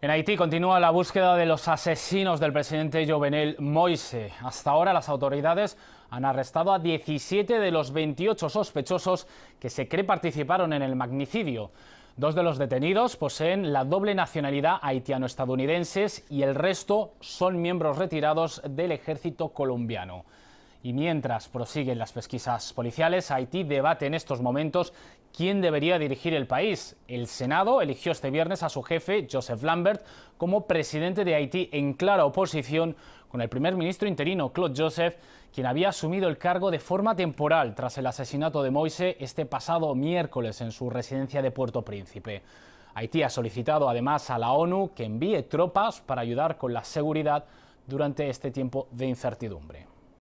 En Haití continúa la búsqueda de los asesinos del presidente Jovenel Moise. Hasta ahora las autoridades han arrestado a 17 de los 28 sospechosos que se cree participaron en el magnicidio. Dos de los detenidos poseen la doble nacionalidad haitiano-estadounidenses y el resto son miembros retirados del ejército colombiano. Y mientras prosiguen las pesquisas policiales, Haití debate en estos momentos quién debería dirigir el país. El Senado eligió este viernes a su jefe, Joseph Lambert, como presidente de Haití en clara oposición con el primer ministro interino, Claude Joseph, quien había asumido el cargo de forma temporal tras el asesinato de Moise este pasado miércoles en su residencia de Puerto Príncipe. Haití ha solicitado además a la ONU que envíe tropas para ayudar con la seguridad durante este tiempo de incertidumbre.